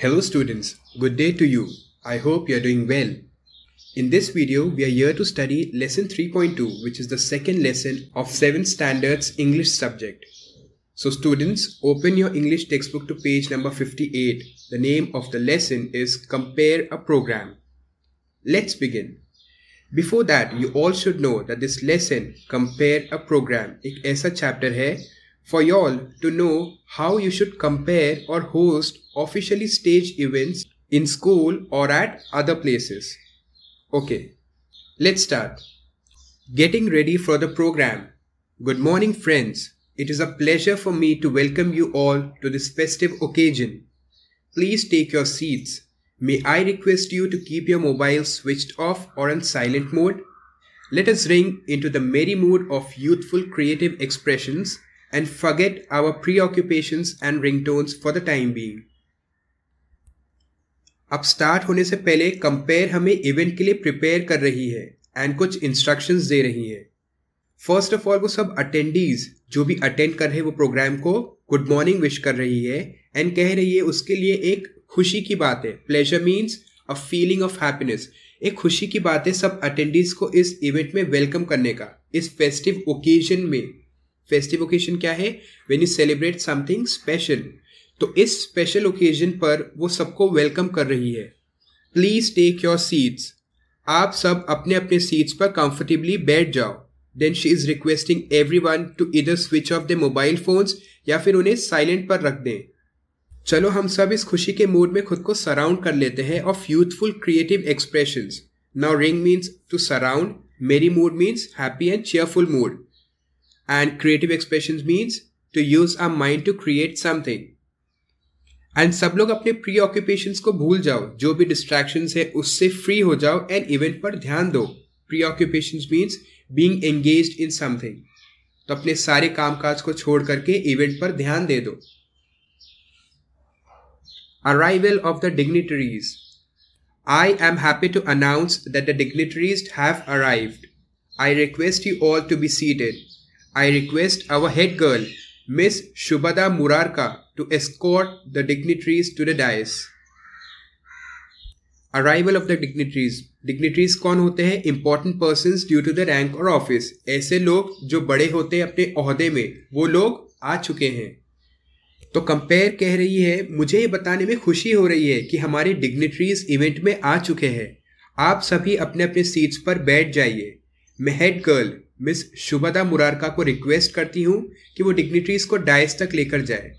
Hello students, good day to you. I hope you are doing well. In this video, we are here to study lesson 3.2 which is the second lesson of 7th standards English subject. So students, open your English textbook to page number 58. The name of the lesson is Compare a Program. Let's begin. Before that, you all should know that this lesson Compare a Program is a chapter here for y'all to know how you should compare or host officially stage events in school or at other places. Okay, let's start. Getting ready for the program. Good morning, friends. It is a pleasure for me to welcome you all to this festive occasion. Please take your seats. May I request you to keep your mobiles switched off or on silent mode? Let us ring into the merry mood of youthful creative expressions and forget our preoccupations and ringtones for the time being. अब start होने से पहले compare हमें event के लिए prepare कर रही है एंड कुछ इंस्ट्रक्शंस दे रही है फर्स्ट ऑफ ऑल वो सब अटेंडीज जो भी अटेंड कर रहे हैं वो प्रोग्राम को गुड मॉर्निंग विश कर रही है एंड कह रही है उसके लिए एक खुशी की बात है pleasure means a feeling of happiness एक खुशी की बात है सब अटेंडीज को इस इवेंट में वेलकम करने का इस फेस्टिव ओकेजन में फेस्टिव ओकेजन क्या है when you celebrate something special तो इस स्पेशल ओकेजन पर वो सबको वेलकम कर रही है प्लीज़ टेक योर सीट्स आप सब अपने अपने सीट्स पर कंफर्टेबली बैठ जाओ then she is requesting everyone to इधर switch off the mobile phones या फिर उन्हें साइलेंट पर रख दें चलो हम सब इस खुशी के मूड में खुद को सराउंड कर लेते हैं of youthful creative expression now ring means to surround merry mood means happy and cheerful mood and creative expression means to use our mind to create something and सब लोग अपने प्री ऑक्यूपेशन को भूल जाओ जो भी डिस्ट्रैक्शन है उससे फ्री हो जाओ एंड इवेंट पर ध्यान दो preoccupation means being engage in something तो अपने सारे कामकाज को छोड़ करके इवेंट पर ध्यान दे दो arrival of the dignitaries I am happy to announce that the dignitaries have arrived I request you all to be seated I request our head girl miss Shubhada Murarka to escort the dignitaries to the dais. Arrival of the dignitaries dignitaries कौन होते हैं important person due to the rank और office ऐसे लोग जो बड़े होते हैं अपने अहदे में वो लोग आ चुके हैं तो कंपेयर कह रही है मुझे ये बताने में खुशी हो रही है कि हमारे डिग्निटरीज इवेंट में आ चुके हैं आप सभी अपने अपने सीट्स पर बैठ जाइए मैं head girl miss Shubhada Murarka को रिक्वेस्ट करती हूँ कि वो डिग्निटरीज को डाइस तक लेकर जाए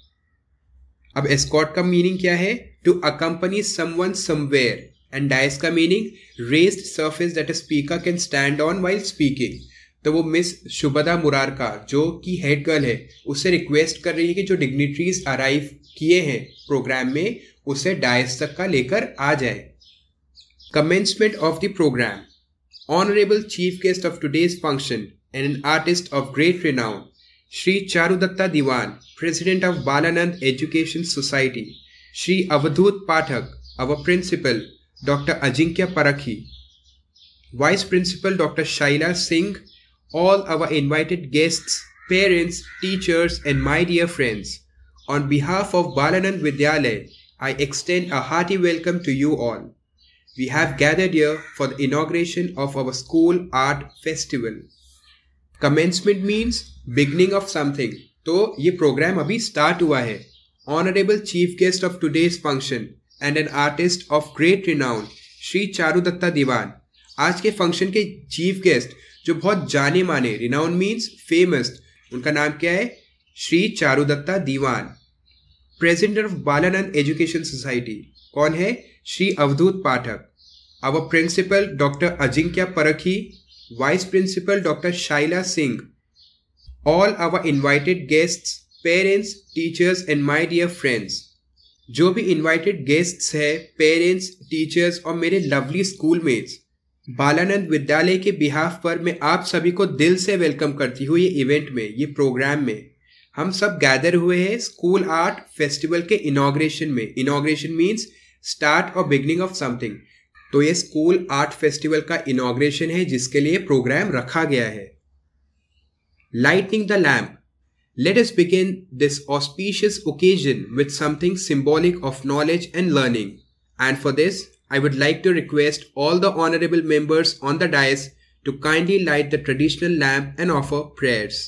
अब एस्कॉट का मीनिंग क्या है to accompany someone somewhere and dais का meaning raised surface that speaker can stand on while speaking तो वो मिस शुभदा मुरारका जो कि हेड गर्ल है उसे रिक्वेस्ट कर रही है कि जो डिग्नेटरीज अराइव किए हैं प्रोग्राम में उसे डायस तक का लेकर आ जाए commencement of the programme honourable chief guest of today's function and an artist of great renowned Sri Charudatta Diwan, President of Balanand Education Society, Sri Avadhut Pathak, our Principal, Dr. Ajinkya Parakhi, Vice Principal Dr. Shaila Singh, all our invited guests, parents, teachers, and my dear friends. On behalf of Balanand Vidyalay, I extend a hearty welcome to you all. We have gathered here for the inauguration of our School Art Festival. Commencement means beginning of something तो ये programme अभी start हुआ है honourable chief guest of today's function and an artist of great renown Shri Charudatta Diwan आज के function के chief guest जो बहुत जाने माने रिनाउन मीन्स फेमस उनका नाम क्या है Shri Charudatta Diwan president of Balanand education society कौन है श्री अवधूत पाठक अब principal doctor Ajinkya Parakhi vice principal doctor Shaila Singh all our invited guests parents teachers and my dear friends जो भी इन्वाइटेड गेस्ट्स है पेरेंट्स टीचर्स और मेरे लवली स्कूल मेट्स बालानंद विद्यालय के बिहाफ पर मैं आप सभी को दिल से वेलकम करती हूँ ये इवेंट में ये प्रोग्राम में हम सब गैदर हुए हैं स्कूल आर्ट फेस्टिवल के इनाग्रेशन में इनाग्रेशन मीन्स स्टार्ट और बिगनिंग ऑफ समथिंग तो ये स्कूल आर्ट फेस्टिवल का इनाग्रेशन है जिसके लिए प्रोग्राम रखा गया है lighting the lamp let's begin this auspicious occasion with something symbolic of knowledge and learning and for this I would like to request all the honourable members on the dais to kindly light the traditional lamp and offer prayers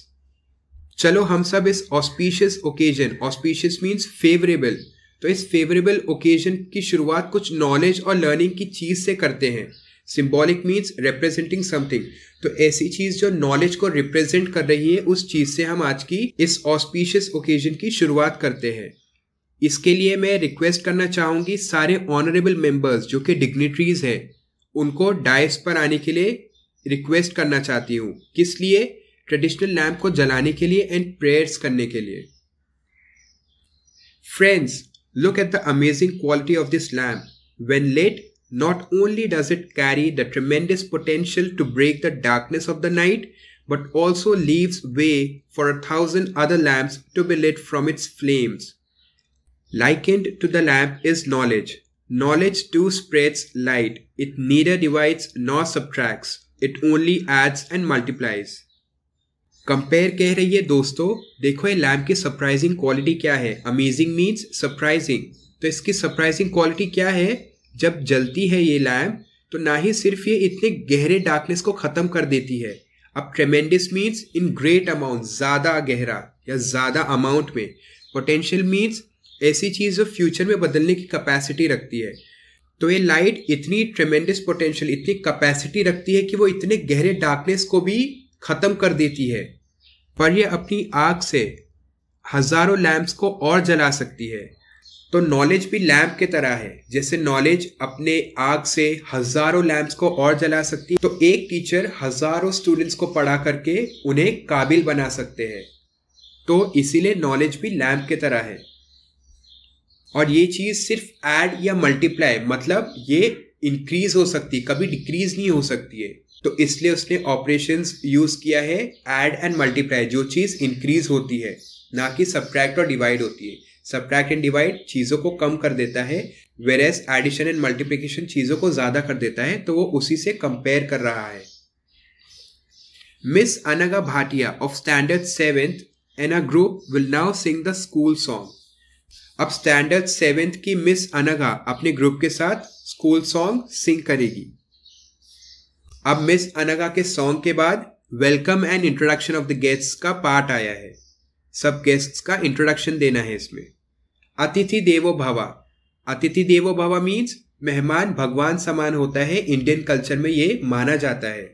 चलो हम सब इस auspicious occasion auspicious means favourable तो इस favourable occasion की शुरुआत कुछ knowledge और लर्निंग की चीज़ से करते हैं सिम्बॉलिक मीन्स रिप्रेजेंटिंग समथिंग तो ऐसी चीज़ जो नॉलेज को रिप्रेजेंट कर रही है उस चीज़ से हम आज की इस ऑस्पिशियस ओकेजन की शुरुआत करते हैं इसके लिए मैं रिक्वेस्ट करना चाहूँगी सारे ऑनरेबल मेंबर्स जो कि डिग्नेटरीज हैं उनको डाइस पर आने के लिए रिक्वेस्ट करना चाहती हूँ किस लिए ट्रेडिशनल लैम्प को जलाने के लिए एंड प्रेयर्स करने के लिए friends Look at the amazing quality of this lamp. When lit, not only does it carry the tremendous potential to break the darkness of the night, but also leaves way for a thousand other lamps to be lit from its flames. Likened to the lamp is knowledge. Knowledge too spreads light. It neither divides nor subtracts. It only adds and multiplies. Compere कह रही है दोस्तों देखो ये lamp की surprising quality क्या है amazing means surprising तो इसकी सरप्राइजिंग क्वालिटी क्या है जब जलती है ये लैम्प तो ना ही सिर्फ ये इतने गहरे डार्कनेस को ख़त्म कर देती है अब tremendous means in great amount ज़्यादा गहरा या ज़्यादा अमाउंट में पोटेंशियल मीन्स ऐसी चीज़ जो फ्यूचर में बदलने की कैपेसिटी रखती है तो ये लाइट इतनी ट्रेमेंडस पोटेंशियल इतनी कैपेसिटी रखती है कि वो इतने गहरे डार्कनेस को भी ख़त्म कर देती है पर यह अपनी आग से हजारों लैंप्स को और जला सकती है तो नॉलेज भी लैम्प के तरह है जैसे नॉलेज अपने आग से हजारों लैम्प्स को और जला सकती है तो एक टीचर हजारों स्टूडेंट्स को पढ़ा करके उन्हें काबिल बना सकते हैं तो इसीलिए नॉलेज भी लैम्प के तरह है और ये चीज़ सिर्फ ऐड या मल्टीप्लाई मतलब ये इंक्रीज हो सकती है कभी डिक्रीज नहीं हो सकती है तो इसलिए उसने ऑपरेशन यूज किया है एड एंड मल्टीप्लाई जो चीज़ इंक्रीज होती है ना कि सब्ट्रैक्ट और डिवाइड होती है सब्ट्रैक्ट एंड डिवाइड चीज़ों को कम कर देता है वेरेस एडिशन एंड मल्टीप्लीकेशन चीज़ों को ज़्यादा कर देता है तो वो उसी से कंपेयर कर रहा है miss Anaga Bhatia of standard seventh and a group will now sing the school song अब स्टैंडर्ड सेवेंथ की मिस अनगा अपने ग्रुप के साथ स्कूल सॉन्ग सिंग करेगी अब मिस अनगा के सॉन्ग के बाद welcome and introduction of the guests का पार्ट आया है सब गेस्ट्स का इंट्रोडक्शन देना है इसमें अतिथि देवो भवा अतिथि देवो भवा मीन्स मेहमान भगवान समान होता है इंडियन कल्चर में ये माना जाता है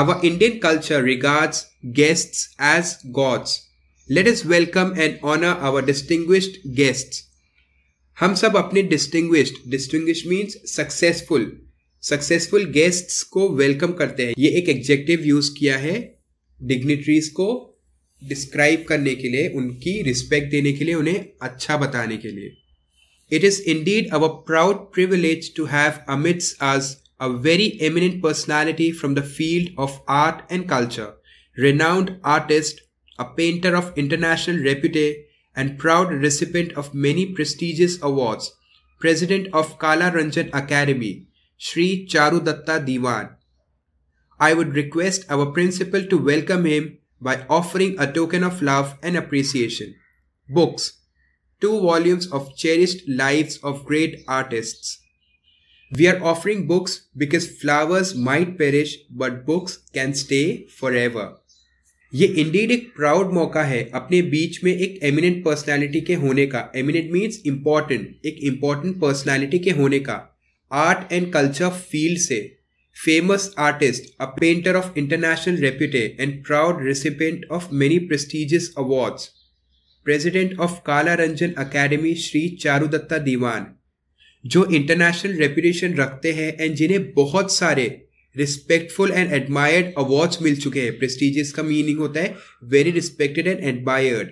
our Indian culture regards guests as gods let's welcome and honour our distinguished guests हम सब अपने distinguished distinguish means successful successful guests को वेलकम करते हैं ये एक एग्जेक्टिव यूज किया है डिग्निटरीज को डिस्क्राइब करने के लिए उनकी रिस्पेक्ट देने के लिए उन्हें अच्छा बताने के लिए it is indeed our proud privilege to have amidst us a very eminent personality from the field of art and culture renowned artist a painter of international repute and proud recipient of many prestigious awards president of Kala Ranjan academy Sri Charudatta Diwan. I would request our principal to welcome him by offering a token of love and appreciation. Books Two volumes of cherished lives of great artists. We are offering books because flowers might perish but books can stay forever. ये indeed एक proud मौका है अपने बीच में एक eminent personality के होने का एमिनेंट मींस इम्पॉर्टेंट एक इम्पॉर्टेंट पर्सनालिटी के होने का आर्ट एंड कल्चर फील्ड से artist a painter of international repute and proud proud of many prestigious awards president of Kala Ranjan academy Shri Charudatta Diwan जो इंटरनेशनल रेप्यूटेशन रखते हैं एंड जिन्हें बहुत सारे रिस्पेक्टफुल एंड एडमायर्ड अवार्ड्स मिल चुके हैं प्रेस्टिजियस का मीनिंग होता है वेरी रिस्पेक्टेड एंड एडमायर्ड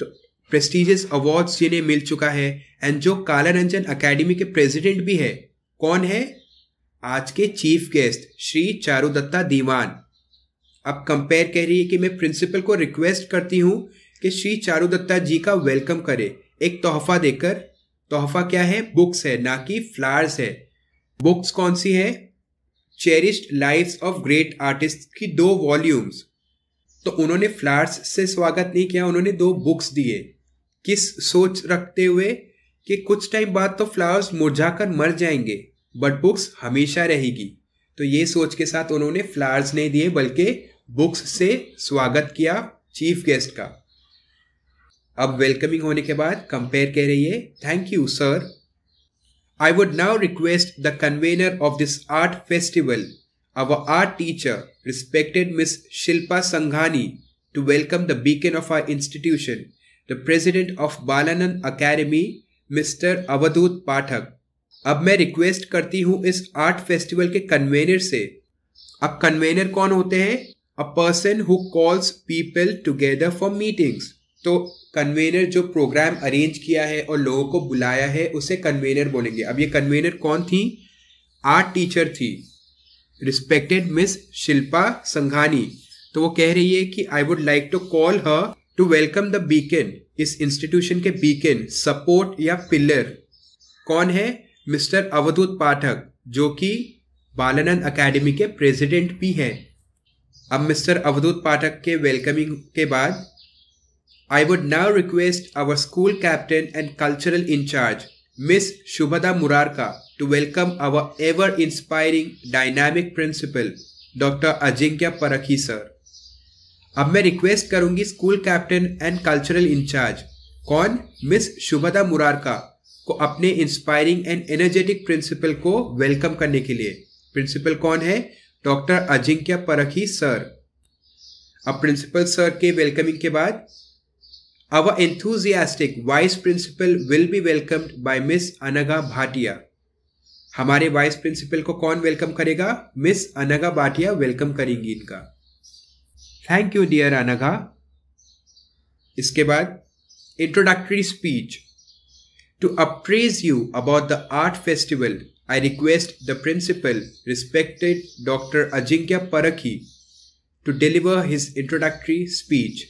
तो प्रेस्टिजियस अवार्ड्स जिन्हें मिल चुका है एंड जो काला रंजन अकेडमी के प्रेसिडेंट भी है कौन है आज के चीफ गेस्ट श्री चारुदत्ता दीवान अब कंपेयर कह रही है कि मैं प्रिंसिपल को रिक्वेस्ट करती हूँ कि श्री चारुदत्ता जी का वेलकम करे एक तोहफा देकर तोहफा क्या है बुक्स है ना कि फ्लावर्स है बुक्स कौन सी है cherished lives of great artist की दो वॉल्यूम्स तो उन्होंने फ्लावर्स से स्वागत नहीं किया उन्होंने दो बुक्स दिए किस सोच रखते हुए कि कुछ टाइम बाद तो फ्लावर्स मुरझाकर मर जाएंगे बट बुक्स हमेशा रहेगी तो ये सोच के साथ उन्होंने फ्लावर्स नहीं दिए बल्कि बुक्स से स्वागत किया चीफ गेस्ट का अब वेलकमिंग होने के बाद कंपेयर कह रही है thank you sir I would now request the convener of this art festival our art teacher respected miss Shilpa Sanghani to welcome the beacon of our institution the president of Balanand academy mister Avdhoot Pathak अब मैं request करती हूँ इस art festival के convener से अब convener कौन होते हैं a person who calls people together for meetings तो कन्वेनर जो प्रोग्राम अरेंज किया है और लोगों को बुलाया है उसे कन्वेनर बोलेंगे अब ये कन्वेनर कौन थी आर्ट टीचर थी रिस्पेक्टेड मिस शिल्पा संघानी तो वो कह रही है कि I would like to call her to welcome the beacon इस इंस्टीट्यूशन के बीकन सपोर्ट या पिलर कौन है मिस्टर अवधूत पाठक जो कि बालानंद अकेडमी के प्रेसिडेंट भी हैं अब मिस्टर अवधूत पाठक के वेलकमिंग के बाद I would now request our school captain and cultural incharge miss Shubhada Murarka to welcome our ever inspiring dynamic principal doctor Ajinkya Parakhi sir अब मैं रिक्वेस्ट करूंगी school captain and cultural incharge कौन मिस शुभदा मुरारका को अपने इंस्पायरिंग एंड एनर्जेटिक प्रिंसिपल को welcome करने के लिए प्रिंसिपल कौन है डॉक्टर अजिंक्य परखी सर अब प्रिंसिपल सर के वेलकमिंग के बाद our enthusiastic vice principal will be welcomed by miss Anaga Bhatia हमारे वाइस प्रिंसिपल को कौन वेलकम करेगा मिस अनगा भाटिया वेलकम करेंगी इनका थैंक यू डियर अनगा इसके बाद introductory speech To appraise you about the art festival, I request the principal, respected Dr. Ajinkya Parakhi, to deliver his introductory speech.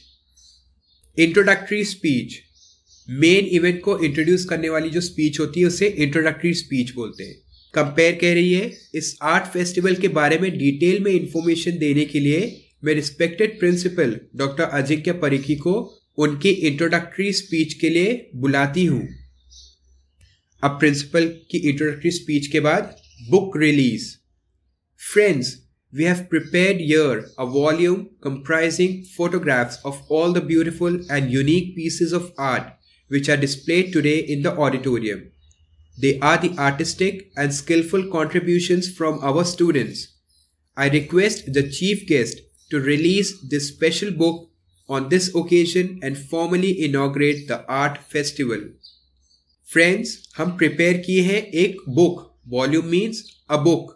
Introductory speech main event को introduce करने वाली जो speech होती है उसे introductory speech बोलते हैं कंपेयर कह रही है इस आर्ट फेस्टिवल के बारे में डिटेल में इंफॉर्मेशन देने के लिए मैं respected principal doctor Ajinkya Parikhi को उनकी इंट्रोडक्टरी स्पीच के लिए बुलाती हूँ अब प्रिंसिपल की इंट्रोडक्टरी स्पीच के बाद book release friends we have prepared here a volume comprising photographs of all the beautiful and unique pieces of art which are displayed today in the auditorium. They are the artistic and skillful contributions from our students. I request the chief guest to release this special book on this occasion and formally inaugurate the art festival. Friends हम prepare किए हैं एक book volume means a book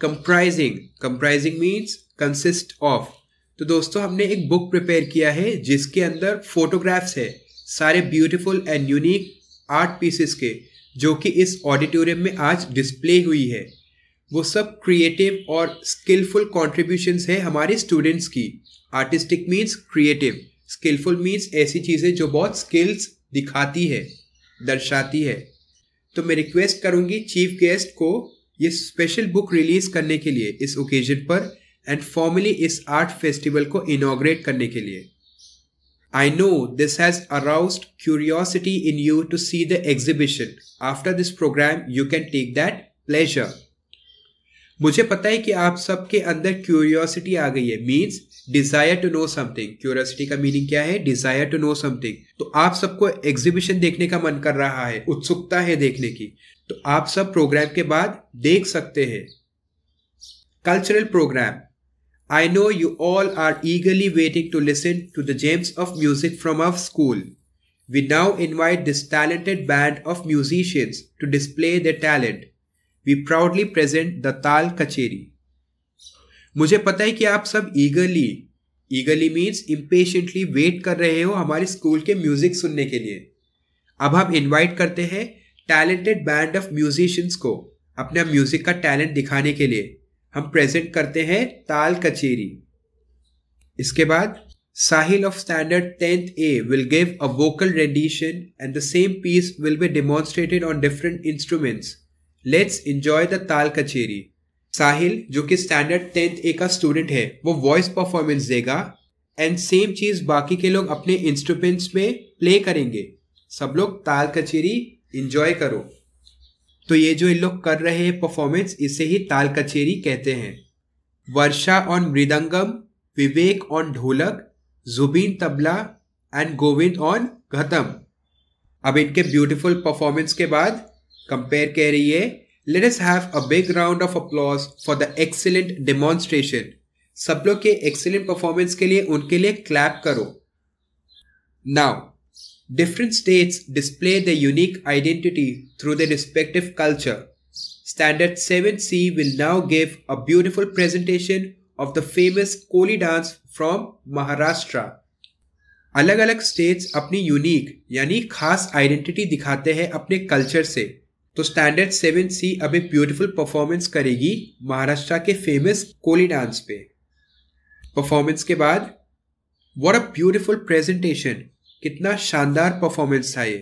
comprising comprising means consist of तो दोस्तों हमने एक book prepare किया है जिसके अंदर फोटोग्राफ्स है सारे beautiful and unique art pieces के जो कि इस ऑडिटोरियम में आज डिस्प्ले हुई है वो सब क्रिएटिव और स्किलफुल कॉन्ट्रीब्यूशंस है हमारे स्टूडेंट्स की artistic means creative skilful means ऐसी चीज़ें जो बहुत स्किल्स दिखाती है दर्शाती है तो मैं रिक्वेस्ट करूंगी चीफ गेस्ट को ये स्पेशल बुक रिलीज करने के लिए इस ओकेजन पर एंड फॉर्मली इस आर्ट फेस्टिवल को इनाग्रेट करने के लिए I know this has aroused curiosity in you to see the exhibition after this programme you can take that pleasure मुझे पता है कि आप सबके अंदर क्यूरियोसिटी आ गई है means desire to know something curiosity का मीनिंग क्या है डिजायर टू नो समथिंग तो आप सबको एग्जीबिशन देखने का मन कर रहा है उत्सुकता है देखने की तो आप सब प्रोग्राम के बाद देख सकते हैं cultural programme I know you all are eagerly waiting to listen to the gems of music from our school we now invite this talented band of musicians to display the talent we proudly present the Taal Kacheri मुझे पता है कि आप सब eagerly eagerly means impatiently wait कर रहे हो हमारे स्कूल के म्यूजिक सुनने के लिए अब हम इनवाइट करते हैं टैलेंटेड बैंड ऑफ म्यूजिशियंस को अपना म्यूजिक का टैलेंट दिखाने के लिए हम प्रेजेंट करते हैं ताल कचेरी इसके बाद Sahil of standard tenth A will give a vocal rendition and the same piece will be demonstrated on different instruments let's enjoy the Taal Kacheri साहिल जो कि स्टैंडर्ड टेंथ ए का स्टूडेंट है वो वॉइस परफॉर्मेंस देगा एंड सेम चीज बाकी के लोग अपने इंस्ट्रूमेंट्स में प्ले करेंगे सब लोग ताल कचेरी इंजॉय करो तो ये जो इन लोग कर रहे हैं परफॉर्मेंस इसे ही ताल कचेरी कहते हैं Varsha on mridangam Vivek on dholak Zubin tabla and Govind on ghatam अब इनके ब्यूटीफुल परफॉर्मेंस के बाद कंपेयर कह रही है let us have a big round of applause for the excellent demonstration सब लोग के एक्सीलेंट परफॉर्मेंस के लिए उनके लिए क्लैप करो now different states display the unique identity through the respective culture standard seven C will now give a beautiful presentation of the famous Koli dance from Maharashtra अलग अलग स्टेट्स अपनी यूनिक यानी खास आइडेंटिटी दिखाते हैं अपने कल्चर से तो स्टैंडर्ड सेवन सी अभी ब्यूटीफुल परफॉर्मेंस करेगी महाराष्ट्र के फेमस कोली डांस पे परफॉर्मेंस के बाद वॉट अ ब्यूटिफुल प्रेजेंटेशन कितना शानदार परफॉर्मेंस था ये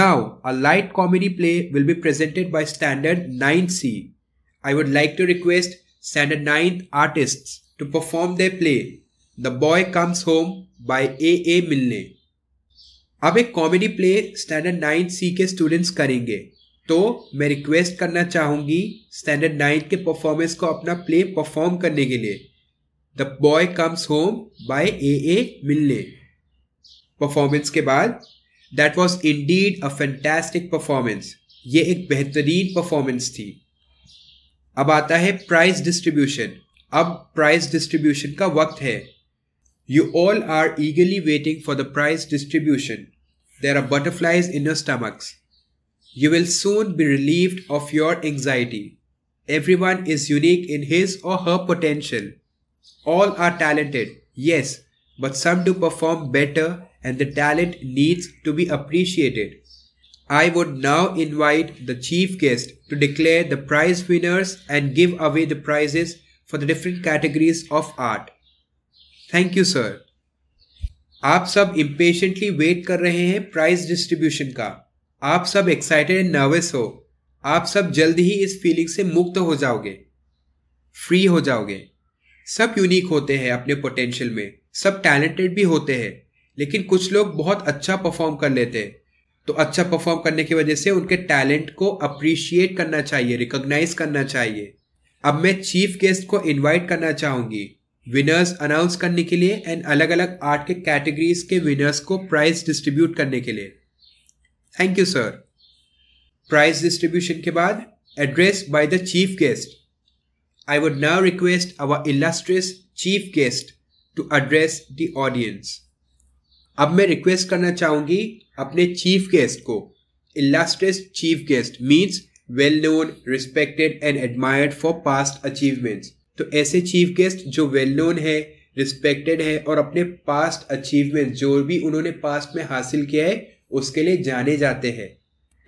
now a light comedy play will be presented by standard nine C I would like to request standard ninth artist to perform the play the boy comes home by A A Milne अब एक comedy play standard ninth C के students करेंगे तो मैं request करना चाहूँगी standard ninth के performance को अपना प्ले परफॉर्म करने के लिए the boy comes home by A A Milne performance के बाद that was indeed a fantastic performance ये एक बेहतरीन परफॉर्मेंस थी अब आता है प्राइस डिस्ट्रीब्यूशन अब प्राइस डिस्ट्रीब्यूशन का वक्त है you all are eagerly waiting for the prize distribution there are butterflies in your stomachs. You will soon be relieved of your anxiety. Everyone is unique in his or her potential. All are talented, yes, but some do perform better and the talent needs to be appreciated. I would now invite the chief guest to declare the prize winners and give away the prizes for the different categories of art. Thank you, sir. आप सब impatiently wait कर रहे हैं price distribution का आप सब excited and nervous हो आप सब जल्द ही इस फीलिंग से मुक्त हो जाओगे फ्री हो जाओगे सब यूनिक होते हैं अपने पोटेंशियल में सब टैलेंटेड भी होते हैं लेकिन कुछ लोग बहुत अच्छा परफॉर्म कर लेते हैं तो अच्छा परफॉर्म करने की वजह से उनके टैलेंट को अप्रिशिएट करना चाहिए रिकॉग्नाइज करना चाहिए अब मैं चीफ गेस्ट को इनवाइट करना चाहूँगी विनर्स अनाउंस करने के लिए एंड अलग अलग आर्ट के कैटेगरीज के विनर्स को प्राइज डिस्ट्रीब्यूट करने के लिए thank you sir prize distribution के बाद address by the chief guest I would now request our illustrious chief guest to address the audience अब मैं रिक्वेस्ट करना चाहूंगी अपने चीफ गेस्ट को illustrious chief guest means well known respected and admired for past achievements तो ऐसे chief guest जो well known है रिस्पेक्टेड है और अपने पास्ट अचीवमेंट जो भी उन्होंने पास्ट में हासिल किया है उसके लिए जाने जाते हैं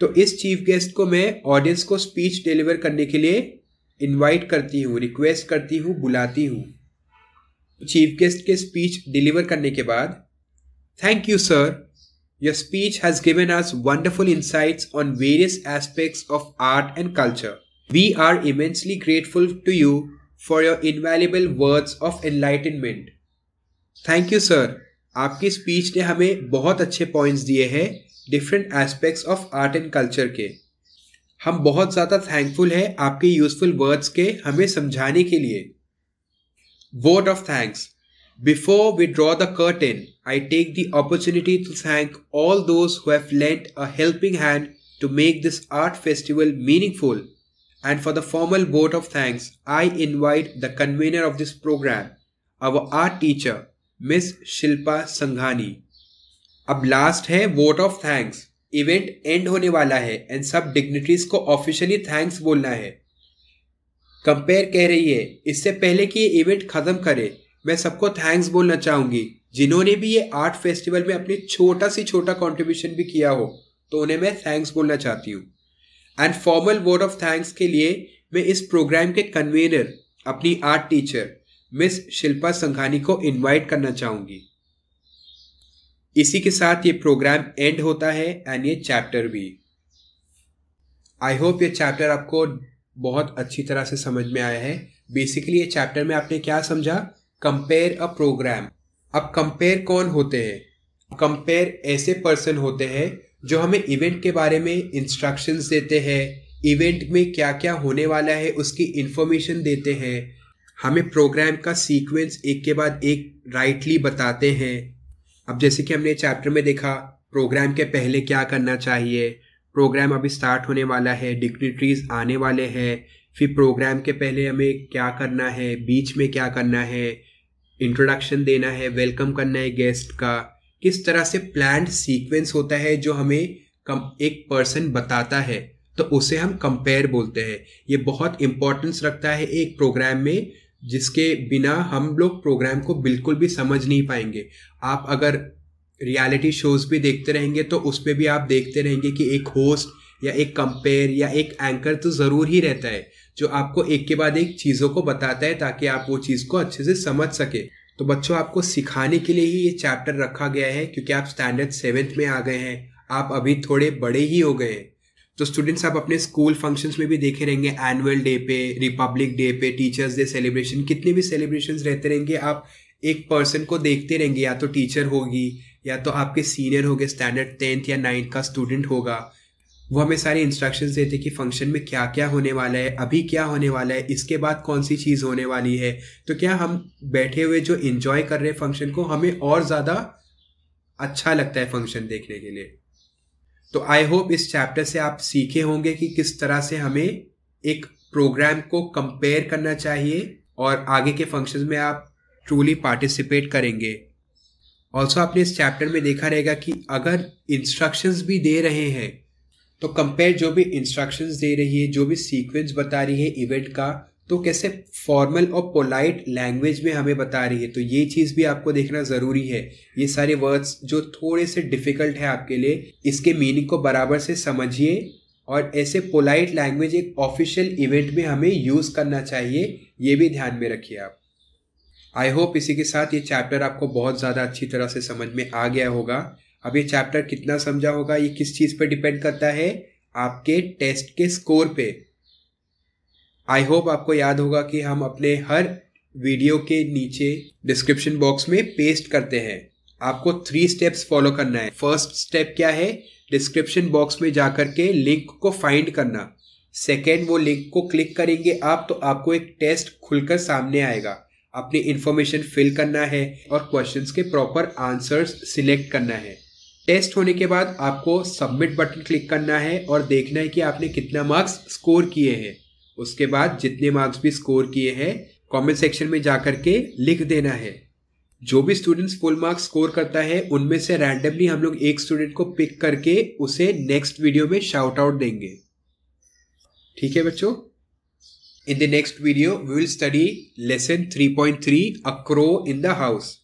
तो इस चीफ गेस्ट को मैं ऑडियंस को स्पीच डिलीवर करने के लिए इनवाइट करती हूँ रिक्वेस्ट करती हूँ बुलाती हूँ चीफ गेस्ट के स्पीच डिलीवर करने के बाद thank you sir your speech has given us wonderful insights on various aspects of art and culture we are immensely grateful to you for your invaluable words of enlightenment. Thank you, sir. आपकी speech ने हमें बहुत अच्छे points दिए हैं different aspects of art and culture के हम बहुत ज़्यादा थैंकफुल हैं आपके यूजफुल वर्ड्स के हमें समझाने के लिए Word of thanks. Before we draw the curtain, I take the opportunity to thank all those who have lent a helping hand to make this art festival meaningful and for the formal vote of thanks, I invite the convener of this program, our art teacher, Miss Shilpa संघानी अब last है vote of thanks event end होने वाला है and सब dignitaries को officially thanks बोलना है compare कह रही है इससे पहले कि ये इवेंट ख़त्म करे मैं सबको थैंक्स बोलना चाहूँगी जिन्होंने भी ये आर्ट फेस्टिवल में अपने छोटा से छोटा कंट्रीब्यूशन भी किया हो तो उन्हें मैं थैंक्स बोलना चाहती हूँ and formal word of thanks के लिए मैं इस प्रोग्राम के कन्वीनर अपनी art teacher miss Shilpa Sanghani को इनवाइट करना चाहूंगी इसी के साथ ये प्रोग्राम एंड होता है एंड ये चैप्टर भी आई होप ये चैप्टर आपको बहुत अच्छी तरह से समझ में आया है बेसिकली ये चैप्टर में आपने क्या समझा कंपेयर अ प्रोग्राम अब कंपेयर कौन होते हैं कंपेयर ऐसे पर्सन होते हैं जो हमें इवेंट के बारे में इंस्ट्रक्शंस देते हैं इवेंट में क्या क्या होने वाला है उसकी इन्फॉर्मेशन देते हैं हमें प्रोग्राम का सीक्वेंस एक के बाद एक राइटली बताते हैं अब जैसे कि हमने चैप्टर में देखा प्रोग्राम के पहले क्या करना चाहिए प्रोग्राम अभी स्टार्ट होने वाला है डिग्नेटरीज आने वाले हैं फिर प्रोग्राम के पहले हमें क्या करना है बीच में क्या करना है इंट्रोडक्शन देना है वेलकम करना है गेस्ट का किस तरह से प्लान सीक्वेंस होता है जो हमें कम एक पर्सन बताता है तो उसे हम कंपेयर बोलते हैं ये बहुत इंपॉर्टेंस रखता है एक प्रोग्राम में जिसके बिना हम लोग प्रोग्राम को बिल्कुल भी समझ नहीं पाएंगे आप अगर रियलिटी शोज भी देखते रहेंगे तो उस पर भी आप देखते रहेंगे कि एक होस्ट या एक कंपेयर या एक एंकर तो ज़रूर ही रहता है जो आपको एक के बाद एक चीज़ों को बताता है ताकि आप वो चीज़ को अच्छे से समझ सके तो बच्चों आपको सिखाने के लिए ही ये चैप्टर रखा गया है क्योंकि आप स्टैंडर्ड सेवेंथ में आ गए हैं आप अभी थोड़े बड़े ही हो गए हैं तो स्टूडेंट्स आप अपने स्कूल फंक्शंस में भी देखे रहेंगे एनुअल डे पे रिपब्लिक डे पे टीचर्स डे सेलिब्रेशन कितने भी सेलिब्रेशंस रहते रहेंगे आप एक पर्सन को देखते रहेंगे या तो टीचर होगी या तो आपके सीनियर होंगे स्टैंडर्ड टेंथ या नाइन्थ का स्टूडेंट होगा वो हमें सारी इंस्ट्रक्शंस देते कि फंक्शन में क्या क्या होने वाला है अभी क्या होने वाला है इसके बाद कौन सी चीज़ होने वाली है तो क्या हम बैठे हुए जो इन्जॉय कर रहे हैं फंक्शन को हमें और ज़्यादा अच्छा लगता है फंक्शन देखने के लिए तो आई होप इस चैप्टर से आप सीखे होंगे कि किस तरह से हमें एक प्रोग्राम को कंपेयर करना चाहिए और आगे के फंक्शन में आप ट्रूली पार्टिसिपेट करेंगे ऑल्सो आपने इस चैप्टर में देखा रहेगा कि अगर इंस्ट्रक्शंस भी दे रहे हैं तो कंपेयर जो भी इंस्ट्रक्शंस दे रही है जो भी सीक्वेंस बता रही है इवेंट का तो कैसे फॉर्मल और पोलाइट लैंग्वेज में हमें बता रही है तो ये चीज़ भी आपको देखना ज़रूरी है ये सारे वर्ड्स जो थोड़े से डिफ़िकल्ट है आपके लिए इसके मीनिंग को बराबर से समझिए और ऐसे पोलाइट लैंग्वेज एक ऑफिशियल इवेंट में हमें यूज़ करना चाहिए ये भी ध्यान में रखिए आप आई होप इसी के साथ ये चैप्टर आपको बहुत ज़्यादा अच्छी तरह से समझ में आ गया होगा अब ये चैप्टर कितना समझा होगा ये किस चीज़ पे डिपेंड करता है आपके टेस्ट के स्कोर पे आई होप आपको याद होगा कि हम अपने हर वीडियो के नीचे डिस्क्रिप्शन बॉक्स में पेस्ट करते हैं आपको थ्री स्टेप्स फॉलो करना है फर्स्ट स्टेप क्या है डिस्क्रिप्शन बॉक्स में जाकर के लिंक को फाइंड करना सेकेंड वो लिंक को क्लिक करेंगे आप तो आपको एक टेस्ट खुलकर सामने आएगा अपनी इन्फॉर्मेशन फिल करना है और क्वेश्चंस के प्रॉपर आंसर्स सिलेक्ट करना है टेस्ट होने के बाद आपको सबमिट बटन क्लिक करना है और देखना है कि आपने कितना मार्क्स स्कोर किए हैं उसके बाद जितने मार्क्स भी स्कोर किए हैं कमेंट सेक्शन में जा कर के लिख देना है जो भी स्टूडेंट्स फुल मार्क्स स्कोर करता है उनमें से रैंडमली हम लोग एक स्टूडेंट को पिक करके उसे नेक्स्ट वीडियो में शाउट आउट देंगे ठीक है बच्चों in the next video we will study lesson 3.3, A Crow in the house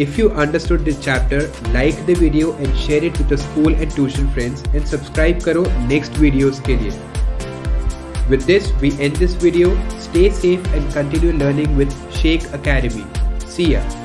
If you understood this chapter, like the video and share it with your school and tuition friends and subscribe करो next videos के लिए. With this, we end this video. Stay safe and continue learning with Shake Academy. See ya.